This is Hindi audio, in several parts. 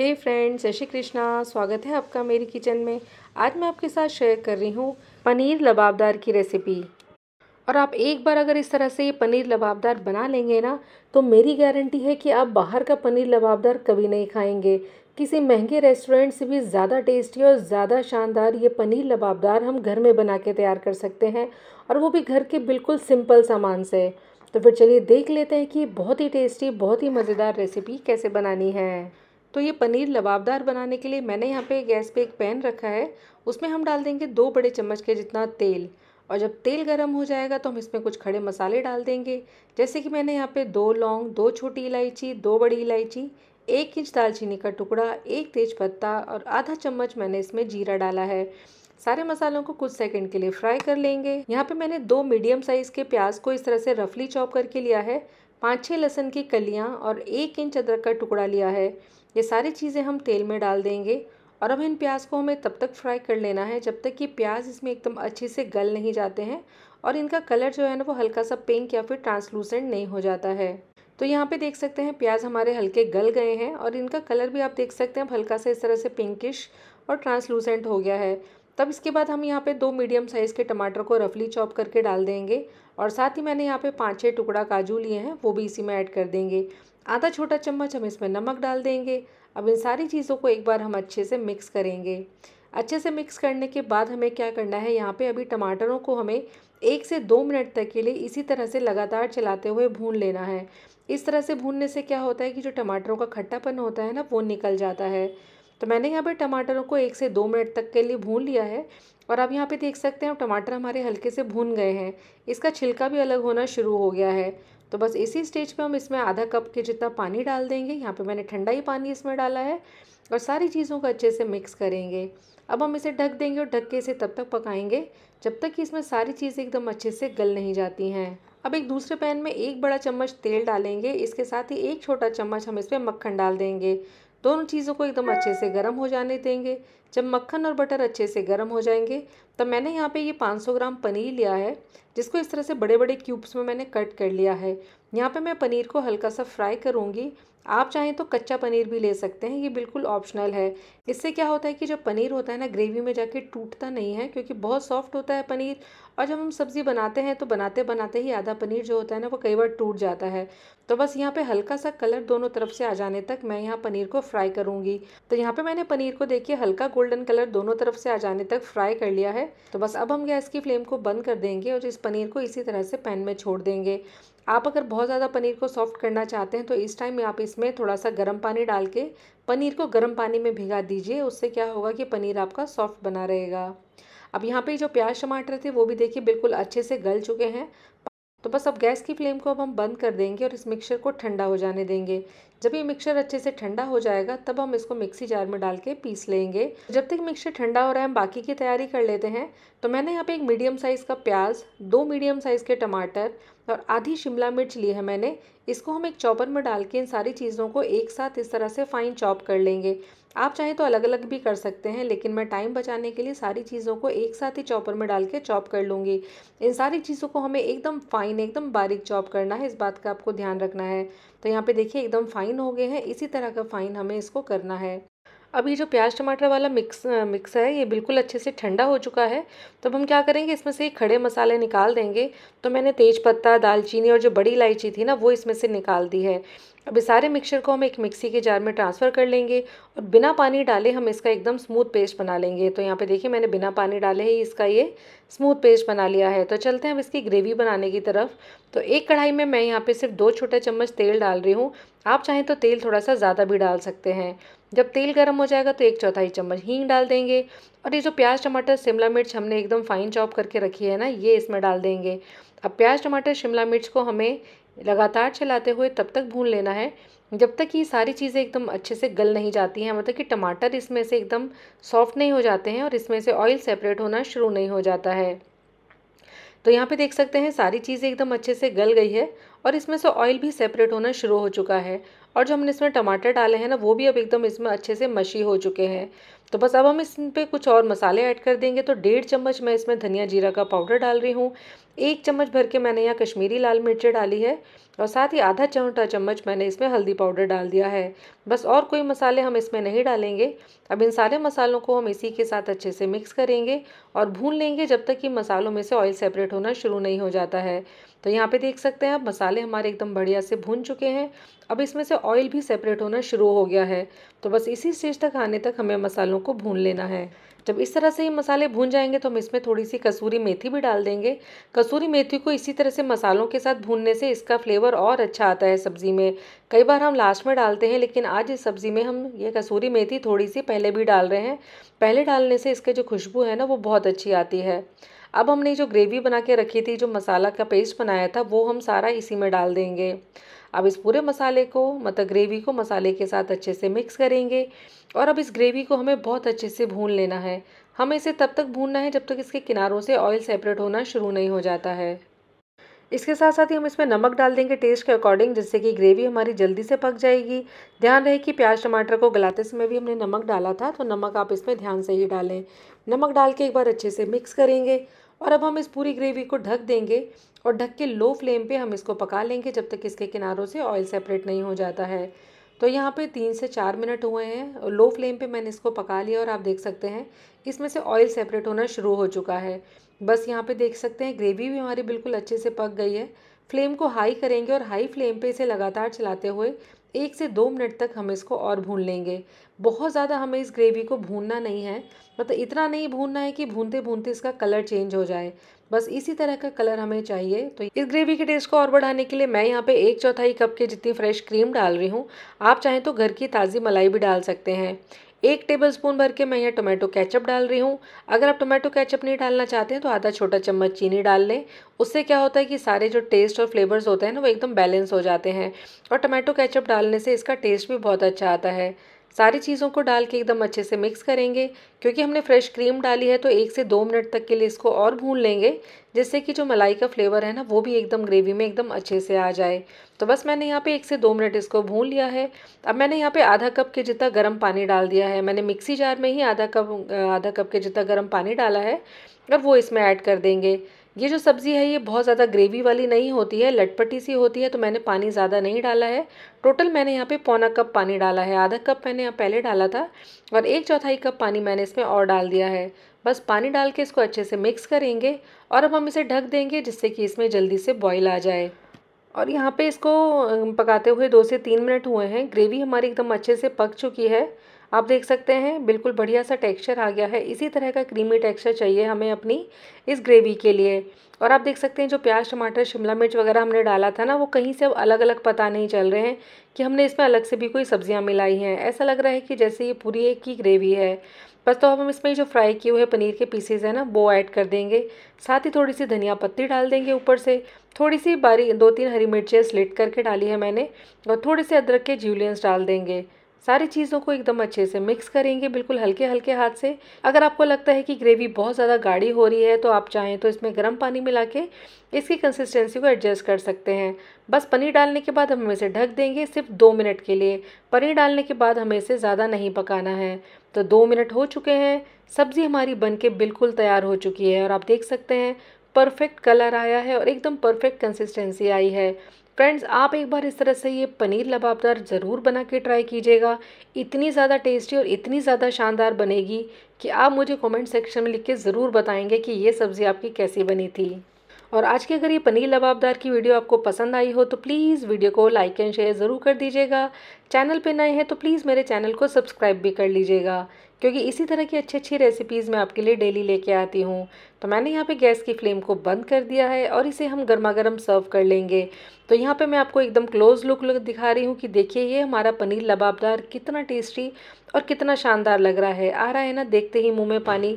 हे फ्रेंड्स जय श्री कृष्णा स्वागत है आपका मेरी किचन में आज मैं आपके साथ शेयर कर रही हूँ पनीर लबाबदार की रेसिपी और आप एक बार अगर इस तरह से ये पनीर लबाबदार बना लेंगे ना तो मेरी गारंटी है कि आप बाहर का पनीर लबाबदार कभी नहीं खाएंगे किसी महंगे रेस्टोरेंट से भी ज़्यादा टेस्टी और ज़्यादा शानदार ये पनीर लबाबदार हम घर में बना के तैयार कर सकते हैं और वो भी घर के बिल्कुल सिंपल सामान से तो फिर चलिए देख लेते हैं कि बहुत ही टेस्टी बहुत ही मज़ेदार रेसिपी कैसे बनानी है तो ये पनीर लबाबदार बनाने के लिए मैंने यहाँ पे गैस पे एक पैन रखा है उसमें हम डाल देंगे दो बड़े चम्मच के जितना तेल और जब तेल गर्म हो जाएगा तो हम इसमें कुछ खड़े मसाले डाल देंगे जैसे कि मैंने यहाँ पे दो लौंग दो छोटी इलायची दो बड़ी इलायची एक इंच दालचीनी का टुकड़ा एक तेज पत्ता और आधा चम्मच मैंने इसमें जीरा डाला है सारे मसालों को कुछ सेकंड के लिए फ्राई कर लेंगे यहाँ पे मैंने दो मीडियम साइज़ के प्याज को इस तरह से रफली चॉप करके लिया है पाँच छः लहसुन की कलियाँ और एक इंच अदरक का टुकड़ा लिया है ये सारी चीज़ें हम तेल में डाल देंगे और अब इन प्याज को हमें तब तक फ्राई कर लेना है जब तक कि प्याज इसमें एकदम अच्छे से गल नहीं जाते हैं और इनका कलर जो है ना वो हल्का सा पिंक या फिर ट्रांसलूसेंट नहीं हो जाता है तो यहाँ पे देख सकते हैं प्याज हमारे हल्के गल गए हैं और इनका कलर भी आप देख सकते हैं हल्का सा इस तरह से पिंकिश और ट्रांसलूसेंट हो गया है तब इसके बाद हम यहाँ पे दो मीडियम साइज़ के टमाटर को रफली चॉप करके डाल देंगे और साथ ही मैंने यहाँ पे पाँच छः टुकड़ा काजू लिए हैं वो भी इसी में ऐड कर देंगे आधा छोटा चम्मच हम इसमें नमक डाल देंगे अब इन सारी चीज़ों को एक बार हम अच्छे से मिक्स करेंगे अच्छे से मिक्स करने के बाद हमें क्या करना है यहाँ पे अभी टमाटरों को हमें एक से दो मिनट तक के लिए इसी तरह से लगातार चलाते हुए भून लेना है इस तरह से भूनने से क्या होता है कि जो टमाटरों का खट्टापन होता है ना वो निकल जाता है तो मैंने यहाँ पर टमाटरों को एक से दो मिनट तक के लिए भून लिया है और आप यहाँ पे देख सकते हैं टमाटर हमारे हल्के से भून गए हैं इसका छिलका भी अलग होना शुरू हो गया है तो बस इसी स्टेज पे हम इसमें आधा कप के जितना पानी डाल देंगे यहाँ पे मैंने ठंडा ही पानी इसमें डाला है और सारी चीज़ों को अच्छे से मिक्स करेंगे अब हम इसे ढक देंगे और ढक के इसे तब तक पकाएंगे जब तक कि इसमें सारी चीज़ें एकदम अच्छे से गल नहीं जाती हैं अब एक दूसरे पैन में एक बड़ा चम्मच तेल डालेंगे इसके साथ ही एक छोटा चम्मच हम इस पर मक्खन डाल देंगे दोनों चीज़ों को एकदम अच्छे से गर्म हो जाने देंगे जब मक्खन और बटर अच्छे से गर्म हो जाएंगे तब मैंने यहाँ पे ये 500 ग्राम पनीर लिया है जिसको इस तरह से बड़े बड़े क्यूब्स में मैंने कट कर लिया है यहाँ पे मैं पनीर को हल्का सा फ्राई करूँगी आप चाहें तो कच्चा पनीर भी ले सकते हैं ये बिल्कुल ऑप्शनल है इससे क्या होता है कि जब पनीर होता है ना ग्रेवी में जाके टूटता नहीं है क्योंकि बहुत सॉफ्ट होता है पनीर और जब हम सब्ज़ी बनाते हैं तो बनाते बनाते ही आधा पनीर जो होता है ना वो कई बार टूट जाता है तो बस यहाँ पे हल्का सा कलर दोनों तरफ से आ जाने तक मैं यहाँ पनीर को फ्राई करूँगी तो यहाँ पे मैंने पनीर को देखिए हल्का गोल्डन कलर दोनों तरफ से आ जाने तक फ्राई कर लिया है तो बस अब हम गैस की फ्लेम को बंद कर देंगे और इस पनीर को इसी तरह से पैन में छोड़ देंगे आप अगर बहुत ज़्यादा पनीर को सॉफ्ट करना चाहते हैं तो इस टाइम में आप इसमें थोड़ा सा गर्म पानी डाल के पनीर को गर्म पानी में भिगा दीजिए उससे क्या होगा कि पनीर आपका सॉफ्ट बना रहेगा अब यहाँ पे जो प्याज टमाटर थे वो भी देखिए बिल्कुल अच्छे से गल चुके हैं तो बस अब गैस की फ्लेम को अब हम बंद कर देंगे और इस मिक्सर को ठंडा हो जाने देंगे जब ये मिक्सर अच्छे से ठंडा हो जाएगा तब हम इसको मिक्सी जार में डाल के पीस लेंगे जब तक मिक्सर ठंडा हो रहा है हम बाकी की तैयारी कर लेते हैं तो मैंने यहाँ पे एक मीडियम साइज़ का प्याज दो मीडियम साइज़ के टमाटर और आधी शिमला मिर्च ली है मैंने इसको हम एक चॉपर में डाल के इन सारी चीज़ों को एक साथ इस तरह से फाइन चॉप कर लेंगे आप चाहें तो अलग अलग भी कर सकते हैं लेकिन मैं टाइम बचाने के लिए सारी चीज़ों को एक साथ ही चॉपर में डाल के चॉप कर लूँगी इन सारी चीज़ों को हमें एकदम फाइन एकदम बारीक चॉप करना है इस बात का आपको ध्यान रखना है तो यहाँ पर देखिए एकदम फाइन हो गए हैं इसी तरह का फाइन हमें इसको करना है अब ये जो प्याज टमाटर वाला मिक्स मिक्स है ये बिल्कुल अच्छे से ठंडा हो चुका है तो अब हम क्या करेंगे इसमें से खड़े मसाले निकाल देंगे तो मैंने तेज़पत्ता दालचीनी और जो बड़ी इलायची थी ना वो इसमें से निकाल दी है अब इस सारे मिक्सचर को हम एक मिक्सी के जार में ट्रांसफ़र कर लेंगे और बिना पानी डाले हम इसका एकदम स्मूथ पेस्ट बना लेंगे तो यहाँ पे देखिए मैंने बिना पानी डाले ही इसका ये स्मूथ पेस्ट बना लिया है तो चलते हैं अब इसकी ग्रेवी बनाने की तरफ तो एक कढ़ाई में मैं यहाँ पे सिर्फ दो छोटे चम्मच तेल डाल रही हूँ आप चाहें तो तेल थोड़ा सा ज़्यादा भी डाल सकते हैं जब तेल गर्म हो जाएगा तो एक चौथाई चम्मच हींग डाल देंगे और ये जो प्याज टमाटर शिमला मिर्च हमने एकदम फाइन चॉप करके रखी है ना ये इसमें डाल देंगे अब प्याज टमाटर शिमला मिर्च को हमें लगातार चलाते हुए तब तक भून लेना है जब तक ये सारी चीज़ें एकदम अच्छे से गल नहीं जाती हैं मतलब कि टमाटर इसमें से एकदम सॉफ्ट नहीं हो जाते हैं और इसमें से ऑयल सेपरेट होना शुरू नहीं हो जाता है तो यहाँ पे देख सकते हैं सारी चीज़ें एकदम अच्छे से गल गई है और इसमें से ऑयल भी सेपरेट होना शुरू हो चुका है और जो हमने इसमें टमाटर डाले हैं ना वो भी अब एकदम इसमें अच्छे से मशी हो चुके हैं तो बस अब हम इस पर कुछ और मसाले ऐड कर देंगे तो डेढ़ चम्मच मैं इसमें धनिया जीरा का पाउडर डाल रही हूँ एक चम्मच भर के मैंने यहाँ कश्मीरी लाल मिर्चें डाली है और साथ ही आधा चमटा चम्मच मैंने इसमें हल्दी पाउडर डाल दिया है बस और कोई मसाले हम इसमें नहीं डालेंगे अब इन सारे मसालों को हम इसी के साथ अच्छे से मिक्स करेंगे और भून लेंगे जब तक कि मसालों में से ऑयल सेपरेट होना शुरू नहीं हो जाता है तो यहाँ पे देख सकते हैं आप मसाले हमारे एकदम बढ़िया से भून चुके हैं अब इसमें से ऑयल भी सेपरेट होना शुरू हो गया है तो बस इसी स्टेज तक आने तक हमें मसालों को भून लेना है जब इस तरह से ये मसाले भून जाएंगे तो हम इसमें थोड़ी सी कसूरी मेथी भी डाल देंगे कसूरी मेथी को इसी तरह से मसालों के साथ भूनने से इसका फ्लेवर और अच्छा आता है सब्ज़ी में कई बार हम लास्ट में डालते हैं लेकिन आज इस सब्ज़ी में हम ये कसूरी मेथी थोड़ी सी पहले भी डाल रहे हैं पहले डालने से इसके जो खुशबू है ना वो बहुत अच्छी आती है अब हमने जो ग्रेवी बना के रखी थी जो मसाला का पेस्ट बनाया था वो हम सारा इसी में डाल देंगे अब इस पूरे मसाले को मतलब ग्रेवी को मसाले के साथ अच्छे से मिक्स करेंगे और अब इस ग्रेवी को हमें बहुत अच्छे से भून लेना है हमें इसे तब तक भूनना है जब तक इसके किनारों से ऑयल सेपरेट होना शुरू नहीं हो जाता है इसके साथ साथ ही हम इसमें नमक डाल देंगे टेस्ट के अकॉर्डिंग जिससे कि ग्रेवी हमारी जल्दी से पक जाएगी ध्यान रहे कि प्याज टमाटर को गलाते समय भी हमने नमक डाला था तो नमक आप इसमें ध्यान से ही डालें नमक डाल के एक बार अच्छे से मिक्स करेंगे और अब हम इस पूरी ग्रेवी को ढक देंगे और ढक के लो फ्लेम पर हम इसको पका लेंगे जब तक इसके किनारों से ऑयल सेपरेट नहीं हो जाता है तो यहाँ पे तीन से चार मिनट हुए हैं लो फ्लेम पे मैंने इसको पका लिया और आप देख सकते हैं इसमें से ऑयल सेपरेट होना शुरू हो चुका है बस यहाँ पे देख सकते हैं ग्रेवी भी हमारी बिल्कुल अच्छे से पक गई है फ्लेम को हाई करेंगे और हाई फ्लेम पे इसे लगातार चलाते हुए एक से दो मिनट तक हम इसको और भून लेंगे बहुत ज़्यादा हमें इस ग्रेवी को भूनना नहीं है मतलब इतना नहीं भूनना है कि भूनते भूनते इसका कलर चेंज हो जाए बस इसी तरह का कलर हमें चाहिए तो इस ग्रेवी के टेस्ट को और बढ़ाने के लिए मैं यहाँ पे एक चौथाई कप के जितनी फ्रेश क्रीम डाल रही हूँ आप चाहें तो घर की ताज़ी मलाई भी डाल सकते हैं एक टेबल स्पून भर के मैं यहाँ टोमेटो कैचअप डाल रही हूँ अगर आप टोमेटो कैचअप नहीं डालना चाहते हैं तो आधा छोटा चम्मच चीनी डाल लें उससे क्या होता है कि सारे जो टेस्ट और फ्लेवर्स होते हैं ना वो एकदम बैलेंस हो जाते हैं और टोमेटो कैचअप डालने से इसका टेस्ट भी बहुत अच्छा आता है सारी चीज़ों को डाल के एकदम अच्छे से मिक्स करेंगे क्योंकि हमने फ्रेश क्रीम डाली है तो एक से दो मिनट तक के लिए इसको और भून लेंगे जिससे कि जो मलाई का फ्लेवर है ना वो भी एकदम ग्रेवी में एकदम अच्छे से आ जाए तो बस मैंने यहाँ पे एक से दो मिनट इसको भून लिया है अब मैंने यहाँ पे आधा कप के जितना गर्म पानी डाल दिया है मैंने मिक्सी जार में ही आधा कप आधा कप के जितना गर्म पानी डाला है अब वो इसमें ऐड कर देंगे ये जो सब्ज़ी है ये बहुत ज़्यादा ग्रेवी वाली नहीं होती है लटपटी सी होती है तो मैंने पानी ज़्यादा नहीं डाला है टोटल मैंने यहाँ पे पौना कप पानी डाला है आधा कप मैंने यहाँ पहले डाला था और एक चौथाई कप पानी मैंने इसमें और डाल दिया है बस पानी डाल के इसको अच्छे से मिक्स करेंगे और अब हम इसे ढक देंगे जिससे कि इसमें जल्दी से बॉयल आ जाए और यहाँ पे इसको पकाते हुए दो से तीन मिनट हुए हैं ग्रेवी हमारी एकदम अच्छे से पक चुकी है आप देख सकते हैं बिल्कुल बढ़िया सा टेक्सचर आ गया है इसी तरह का क्रीमी टेक्सचर चाहिए हमें अपनी इस ग्रेवी के लिए और आप देख सकते हैं जो प्याज टमाटर शिमला मिर्च वगैरह हमने डाला था ना वो कहीं से अब अलग अलग पता नहीं चल रहे हैं कि हमने इसमें अलग से भी कोई सब्जियां मिलाई हैं ऐसा लग रहा है कि जैसे ये पूरी एक की ग्रेवी है बस तो अब हम इसमें जो फ्राई किए हुए पनीर के पीसेज हैं ना वो ऐड कर देंगे साथ ही थोड़ी सी धनिया पत्ती डाल देंगे ऊपर से थोड़ी सी बारी दो तीन हरी मिर्चें स्लिट करके डाली है मैंने और थोड़े से अदरक के ज्यूलियंस डाल देंगे सारी चीज़ों को एकदम अच्छे से मिक्स करेंगे बिल्कुल हल्के हल्के हाथ से अगर आपको लगता है कि ग्रेवी बहुत ज़्यादा गाढ़ी हो रही है तो आप चाहें तो इसमें गर्म पानी मिला के इसकी कंसिस्टेंसी को एडजस्ट कर सकते हैं बस पनीर डालने के बाद हम इसे ढक देंगे सिर्फ दो मिनट के लिए पनीर डालने के बाद हमें इसे ज़्यादा नहीं पकाना है तो दो मिनट हो चुके हैं सब्ज़ी हमारी बन के बिल्कुल तैयार हो चुकी है और आप देख सकते हैं परफेक्ट कलर आया है और एकदम परफेक्ट कंसिस्टेंसी आई है फ्रेंड्स आप एक बार इस तरह से ये पनीर लबाबदार ज़रूर बना के ट्राई कीजिएगा इतनी ज़्यादा टेस्टी और इतनी ज़्यादा शानदार बनेगी कि आप मुझे कमेंट सेक्शन में लिख के ज़रूर बताएंगे कि ये सब्ज़ी आपकी कैसी बनी थी और आज की अगर ये पनीर लबाबदार की वीडियो आपको पसंद आई हो तो प्लीज़ वीडियो को लाइक एंड शेयर ज़रूर कर दीजिएगा चैनल पे नए हैं तो प्लीज़ मेरे चैनल को सब्सक्राइब भी कर लीजिएगा क्योंकि इसी तरह की अच्छी अच्छी रेसिपीज़ मैं आपके लिए डेली लेके आती हूँ तो मैंने यहाँ पे गैस की फ्लेम को बंद कर दिया है और इसे हम गर्मा गर्म सर्व कर लेंगे तो यहाँ पे मैं आपको एकदम क्लोज लुक लुक दिखा रही हूँ कि देखिए ये हमारा पनीर लबाबदार कितना टेस्टी और कितना शानदार लग रहा है आ रहा है ना देखते ही मुँह में पानी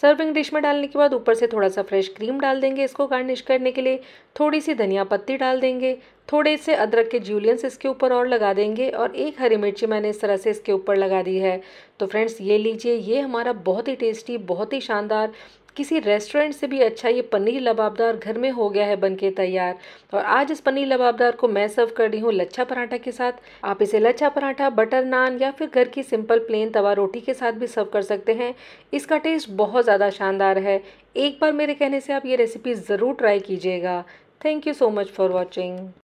सर्विंग डिश में डालने के बाद ऊपर से थोड़ा सा फ्रेश क्रीम डाल देंगे इसको गार्निश करने के लिए थोड़ी सी धनिया पत्ती डाल देंगे थोड़े से अदरक के जूलियंस इसके ऊपर और लगा देंगे और एक हरी मिर्ची मैंने इस तरह से इसके ऊपर लगा दी है तो फ्रेंड्स ये लीजिए ये हमारा बहुत ही टेस्टी बहुत ही शानदार किसी रेस्टोरेंट से भी अच्छा ये पनीर लबाबदार घर में हो गया है बनके तैयार और आज इस पनीर लबाबदार को मैं सर्व कर रही हूँ लच्छा पराठा के साथ आप इसे लच्छा पराठा बटर नान या फिर घर की सिंपल प्लेन तवा रोटी के साथ भी सर्व कर सकते हैं इसका टेस्ट बहुत ज़्यादा शानदार है एक बार मेरे कहने से आप ये रेसिपी ज़रूर ट्राई कीजिएगा thank you so much for watching